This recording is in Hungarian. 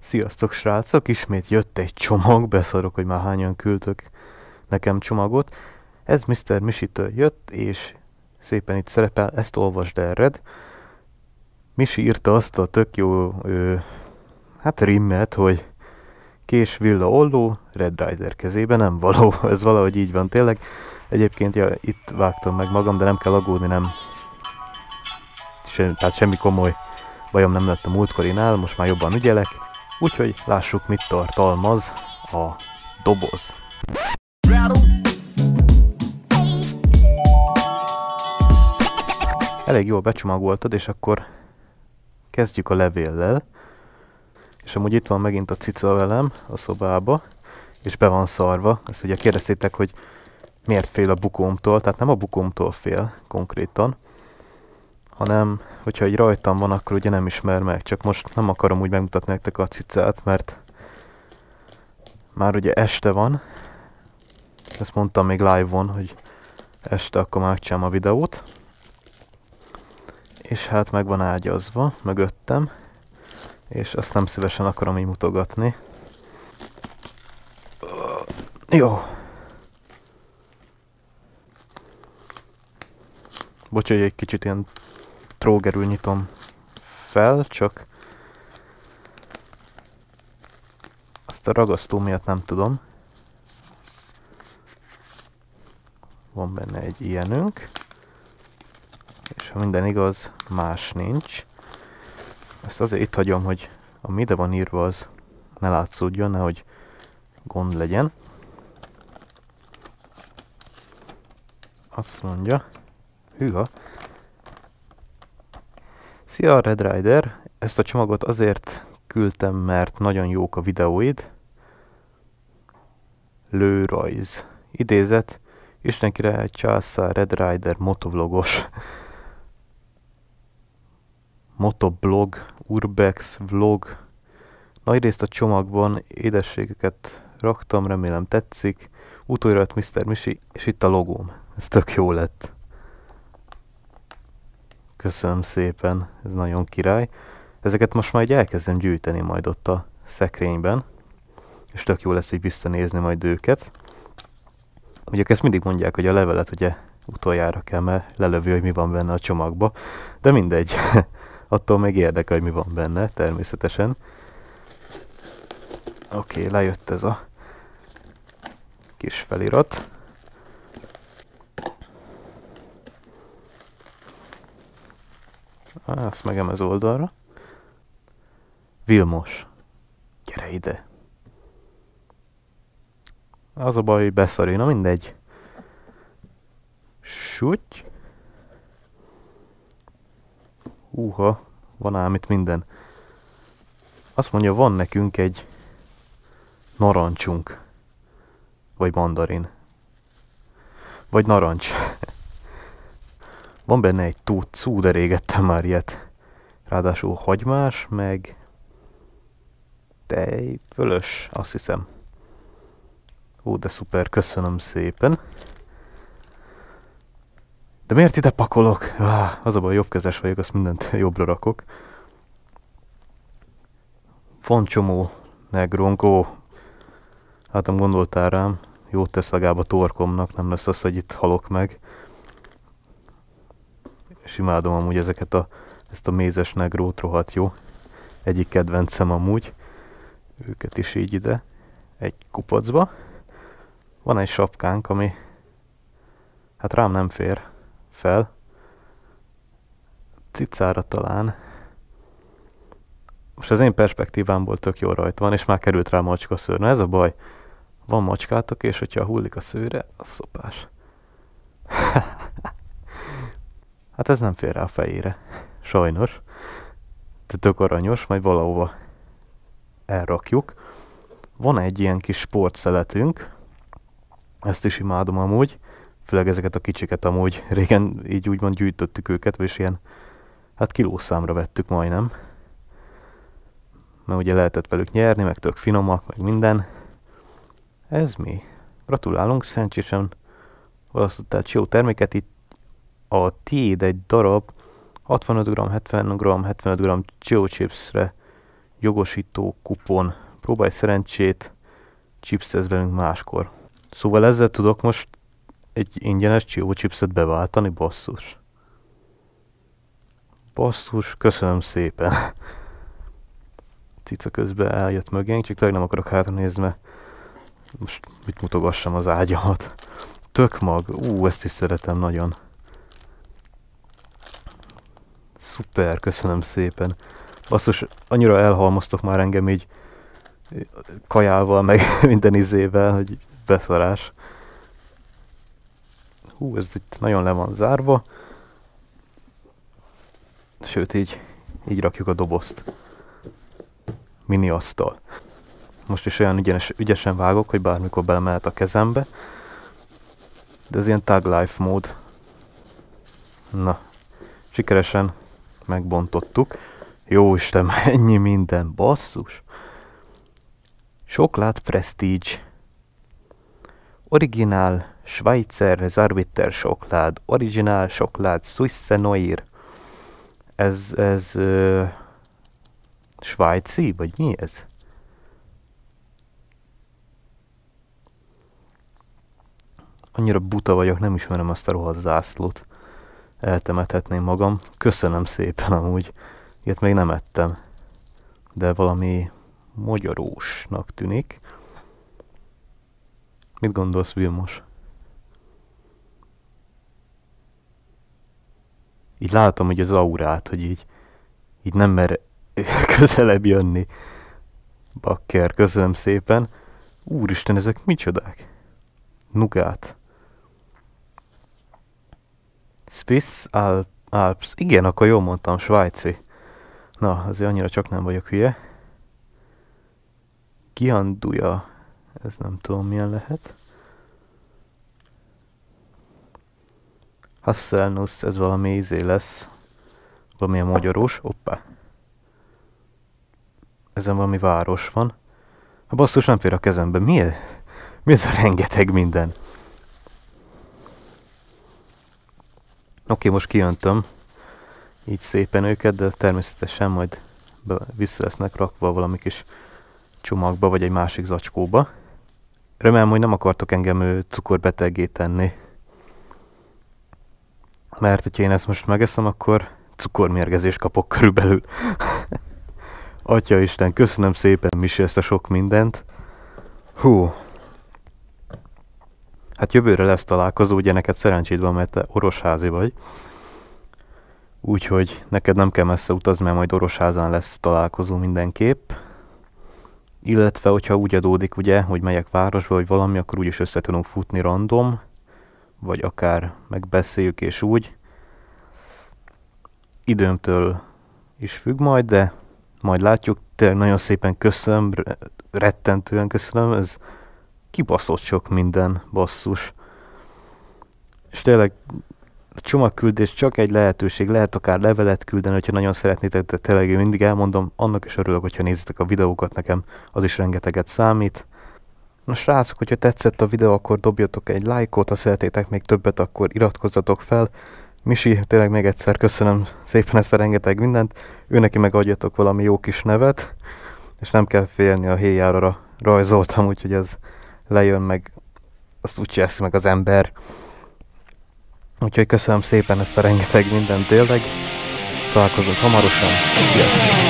Sziasztok srácok, ismét jött egy csomag, beszarok, hogy már hányan küldtök nekem csomagot. Ez Mr. Misitől jött, és szépen itt szerepel, ezt olvasd erred. Misi írta azt a tök jó, ö, hát rimmet, hogy kés villa olló, Red Rider kezébe nem való, ez valahogy így van tényleg. Egyébként ja, itt vágtam meg magam, de nem kell aggódni, nem. Se, tehát semmi komoly bajom nem lett a múltkorinál, most már jobban ügyelek Úgyhogy lássuk, mit tartalmaz a doboz. Elég jól becsomagoltad, és akkor kezdjük a levéllel. És amúgy itt van megint a cica velem a szobába, és be van szarva. Ezt ugye kérdeztétek, hogy miért fél a bukómtól, tehát nem a bukómtól fél konkrétan, hanem hogyha egy rajtam van, akkor ugye nem ismer meg. Csak most nem akarom úgy megmutatni nektek a cicát, mert már ugye este van. Ezt mondtam még live-on, hogy este akkor már megcsinálom a videót. És hát meg van ágyazva, mögöttem. És azt nem szívesen akarom így mutogatni. Jó. Bocs, hogy egy kicsit ilyen trógerül nyitom fel, csak azt a ragasztó miatt nem tudom. Van benne egy ilyenünk, és ha minden igaz, más nincs. Ezt azért itt hagyom, hogy a ide van írva, az ne látszódjon, nehogy gond legyen. Azt mondja, hűha, Szia Red Rider! Ezt a csomagot azért küldtem, mert nagyon jók a videóid. Lőrajz. Idézet. Isten király császá Red Rider motovlogos. Motoblog, urbex, vlog. Nagyrészt a csomagban édességeket raktam, remélem tetszik. Utoljára Mr. Misi, és itt a logóm. Ez tök jó lett. Köszönöm szépen, ez nagyon király. Ezeket most már így elkezdem gyűjteni majd ott a szekrényben, és tök jó lesz így visszanézni majd őket. Ugye ezt mindig mondják, hogy a levelet ugye utoljára kell, mert lelövő, hogy mi van benne a csomagba, de mindegy, attól még érdekel, hogy mi van benne, természetesen. Oké, okay, lejött ez a kis felirat. Á, azt megem az oldalra. Vilmos. Gyere ide. Az a baj, hogy beszarj. Na mindegy. Súgy. Húha, van ám itt minden. Azt mondja, van nekünk egy narancsunk. Vagy mandarin. Vagy narancs. Van benne egy tucú, de régettem már ilyet. Ráadásul hagymás, meg tej fölös, azt hiszem. Ó, de szuper, köszönöm szépen. De miért ide pakolok? Ah, az a baj, jobbkezes vagyok, azt mindent jobbra rakok. Van csomó negronkó. Hát nem gondoltál rám. Jót tesz legalább a torkomnak, nem lesz az, hogy itt halok meg és imádom amúgy ezeket a, ezt a mézes negrót rohadt jó. Egyik kedvencem amúgy. Őket is így ide egy kupacba. Van egy sapkánk, ami hát rám nem fér fel. Cicára talán. Most az én perspektívámból tök jó rajta van, és már került rá macska szőr. Na ez a baj. Van macskátok, és hogyha hullik a szőre, az szopás. Hát ez nem fér rá a fejére. Sajnos. De tök aranyos, majd valahova elrakjuk. Van egy ilyen kis sportszeletünk, ezt is imádom amúgy, főleg ezeket a kicsiket amúgy régen így úgymond gyűjtöttük őket, és ilyen, hát kilószámra vettük majdnem. Mert ugye lehetett velük nyerni, meg tök finomak, meg minden. Ez mi? Gratulálunk, szerencsésen választottál jó terméket, itt a tiéd egy darab 65 g, 70 g, 75 g Chipsre jogosító kupon. Próbálj szerencsét, chipszez velünk máskor. Szóval ezzel tudok most egy ingyenes Chipset beváltani, basszus. Basszus, köszönöm szépen. Cica közben eljött mögénk, csak tényleg nem akarok hátra nézni, mert most mit mutogassam az ágyamat. Tök mag. ú, ezt is szeretem nagyon. Szuper, köszönöm szépen. Basszus, annyira elhalmoztok már engem így kajával, meg minden izével, hogy beszarás. Hú, ez itt nagyon le van zárva. Sőt, így, így rakjuk a dobozt. Mini asztal. Most is olyan ügyenes, ügyesen vágok, hogy bármikor belemehet a kezembe. De ez ilyen tag life mód. Na, sikeresen megbontottuk. Jó Isten, ennyi minden, basszus! Soklát Prestige Originál Schweizer Zarbitter soklád, originál soklád, Suisse Noir. Ez, ez ö, svájci, vagy mi ez? Annyira buta vagyok, nem ismerem azt a rohadt zászlót eltemethetném magam. Köszönöm szépen amúgy, ilyet még nem ettem, de valami magyarósnak tűnik. Mit gondolsz, Vilmos? Így látom, hogy az aurát, hogy így, így nem mer közelebb jönni. Bakker, köszönöm szépen. Úristen, ezek micsodák? Nugát. Swiss Alps. Igen, akkor jól mondtam, svájci. Na, azért annyira csak nem vagyok hülye. Gianduja. Ez nem tudom milyen lehet. Hasselnuss, ez valami ízé lesz. Valamilyen magyarós. Hoppá. Ezen valami város van. A basszus nem fér a kezembe. Mi Mi ez a rengeteg minden? Oké, most kijöntöm így szépen őket, de természetesen majd be, vissza lesznek rakva valami kis csomagba, vagy egy másik zacskóba. Remélem, hogy nem akartok engem cukorbeteggé tenni. Mert hogyha én ezt most megeszem, akkor cukormérgezést kapok körülbelül. Atya Isten, köszönöm szépen, Misi, ezt a sok mindent. Hú, Hát jövőre lesz találkozó, ugye neked szerencséd van, mert te orosházi vagy. Úgyhogy neked nem kell messze utazni, mert majd orosházán lesz találkozó mindenképp. Illetve, hogyha úgy adódik, ugye, hogy megyek városba, vagy valami, akkor úgyis össze tudunk futni random, vagy akár megbeszéljük és úgy. Időmtől is függ majd, de majd látjuk. Tényleg nagyon szépen köszönöm, rettentően köszönöm, ez kibaszott sok minden, basszus. És tényleg a csomagküldés csak egy lehetőség, lehet akár levelet küldeni, hogyha nagyon szeretnétek, de tényleg én mindig elmondom, annak is örülök, hogyha nézitek a videókat, nekem az is rengeteget számít. Na srácok, hogyha tetszett a videó, akkor dobjatok egy lájkot, ha szeretétek még többet, akkor iratkozzatok fel. Misi, tényleg még egyszer köszönöm szépen ezt a rengeteg mindent, ő neki meg adjatok valami jó kis nevet, és nem kell félni a héjára rajzoltam, úgyhogy ez lejön, meg azt úgy csinálsz meg az ember. Úgyhogy köszönöm szépen ezt a rengeteg mindent tényleg. Találkozunk hamarosan. Sziasztok!